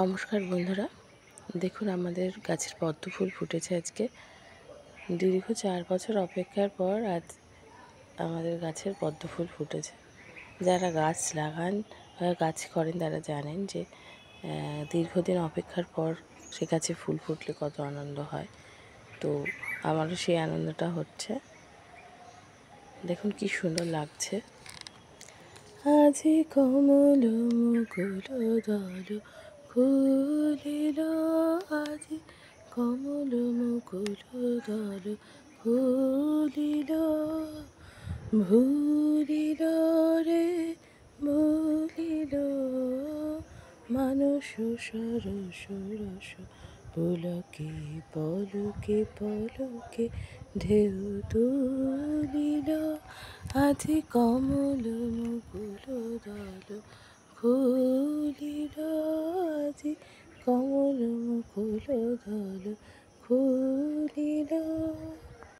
নমস্কার বন্ধুরা দেখুন আমাদের গাছের পদ্ম ফুল ফুটেছে আজকে দীর্ঘ চার বছর অপেক্ষার পর আজ আমাদের গাছের পদ্ম ফুল ফুটেছে যারা গাছ লাগান গাছ করেন তারা জানেন যে দীর্ঘদিন অপেক্ষার পর সে গাছে ফুল ফুটলে কত আনন্দ হয় তো আমারও সেই আনন্দটা হচ্ছে দেখুন কি সুন্দর লাগছে আজি কমল মুকুল দল খুলিল আজি কমল মুকুল দল খুলিল ভুলিল রে ভুলিল মানুষ সরস রস পুলকে পলকে পলকে ঢেউ তুলিল আজি কমল মুকুল দল খুলিল কমল মুকুল দল খুব